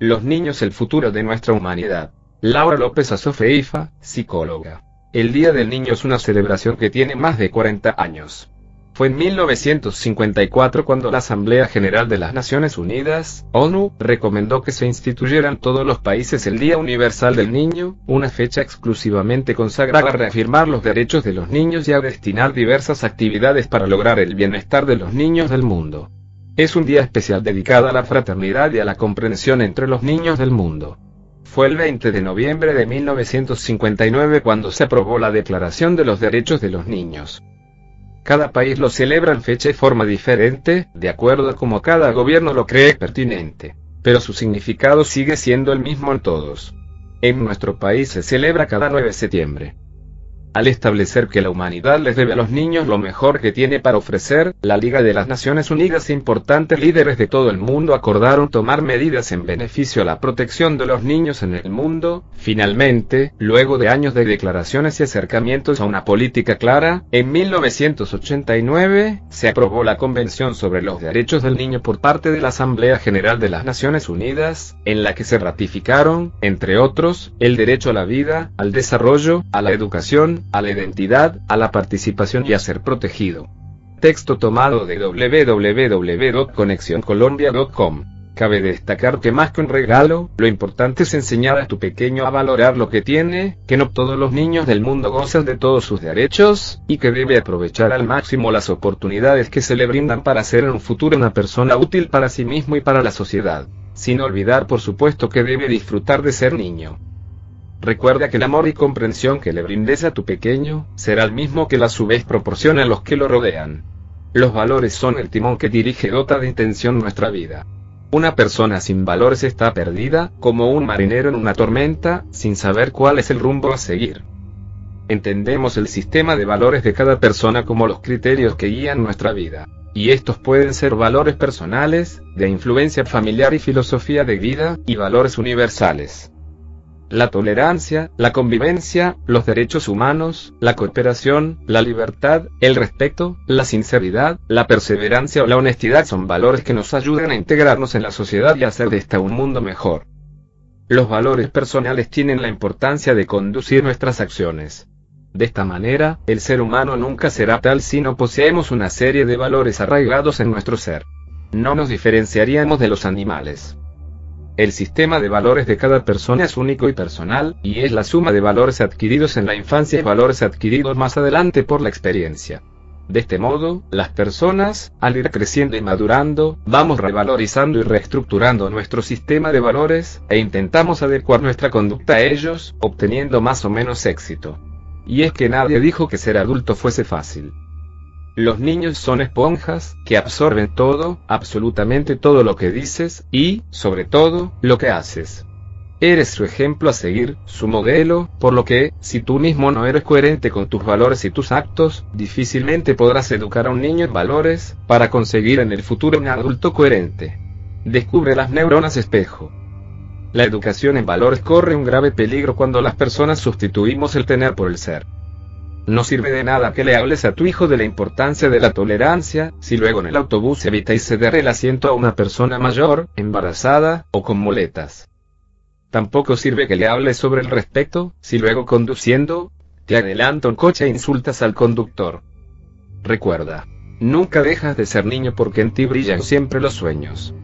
Los niños, el futuro de nuestra humanidad. Laura López Asofeifa, psicóloga. El Día del Niño es una celebración que tiene más de 40 años. Fue en 1954 cuando la Asamblea General de las Naciones Unidas, ONU, recomendó que se instituyeran todos los países el Día Universal del Niño, una fecha exclusivamente consagrada a reafirmar los derechos de los niños y a destinar diversas actividades para lograr el bienestar de los niños del mundo. Es un día especial dedicado a la fraternidad y a la comprensión entre los niños del mundo. Fue el 20 de noviembre de 1959 cuando se aprobó la Declaración de los Derechos de los Niños. Cada país lo celebra en fecha y forma diferente, de acuerdo a como cada gobierno lo cree pertinente, pero su significado sigue siendo el mismo en todos. En nuestro país se celebra cada 9 de septiembre al establecer que la humanidad les debe a los niños lo mejor que tiene para ofrecer, la Liga de las Naciones Unidas e importantes líderes de todo el mundo acordaron tomar medidas en beneficio a la protección de los niños en el mundo. Finalmente, luego de años de declaraciones y acercamientos a una política clara, en 1989 se aprobó la Convención sobre los Derechos del Niño por parte de la Asamblea General de las Naciones Unidas, en la que se ratificaron, entre otros, el derecho a la vida, al desarrollo, a la educación, a la identidad, a la participación y a ser protegido. Texto tomado de www.conexioncolombia.com. Cabe destacar que más que un regalo, lo importante es enseñar a tu pequeño a valorar lo que tiene, que no todos los niños del mundo gozan de todos sus derechos, y que debe aprovechar al máximo las oportunidades que se le brindan para ser en un futuro una persona útil para sí mismo y para la sociedad, sin olvidar por supuesto que debe disfrutar de ser niño. Recuerda que el amor y comprensión que le brindes a tu pequeño, será el mismo que la su vez proporciona a los que lo rodean. Los valores son el timón que dirige dota de intención nuestra vida. Una persona sin valores está perdida, como un marinero en una tormenta, sin saber cuál es el rumbo a seguir. Entendemos el sistema de valores de cada persona como los criterios que guían nuestra vida. Y estos pueden ser valores personales, de influencia familiar y filosofía de vida, y valores universales la tolerancia, la convivencia, los derechos humanos, la cooperación, la libertad, el respeto, la sinceridad, la perseverancia o la honestidad son valores que nos ayudan a integrarnos en la sociedad y hacer de esta un mundo mejor. Los valores personales tienen la importancia de conducir nuestras acciones. De esta manera, el ser humano nunca será tal si no poseemos una serie de valores arraigados en nuestro ser. No nos diferenciaríamos de los animales. El sistema de valores de cada persona es único y personal, y es la suma de valores adquiridos en la infancia y valores adquiridos más adelante por la experiencia. De este modo, las personas, al ir creciendo y madurando, vamos revalorizando y reestructurando nuestro sistema de valores, e intentamos adecuar nuestra conducta a ellos, obteniendo más o menos éxito. Y es que nadie dijo que ser adulto fuese fácil. Los niños son esponjas que absorben todo, absolutamente todo lo que dices y, sobre todo, lo que haces. Eres su ejemplo a seguir, su modelo, por lo que, si tú mismo no eres coherente con tus valores y tus actos, difícilmente podrás educar a un niño en valores para conseguir en el futuro un adulto coherente. Descubre las neuronas espejo. La educación en valores corre un grave peligro cuando las personas sustituimos el tener por el ser. No sirve de nada que le hables a tu hijo de la importancia de la tolerancia, si luego en el autobús y ceder el asiento a una persona mayor, embarazada, o con muletas. Tampoco sirve que le hables sobre el respeto, si luego conduciendo, te adelanta un coche e insultas al conductor. Recuerda, nunca dejas de ser niño porque en ti brillan siempre los sueños.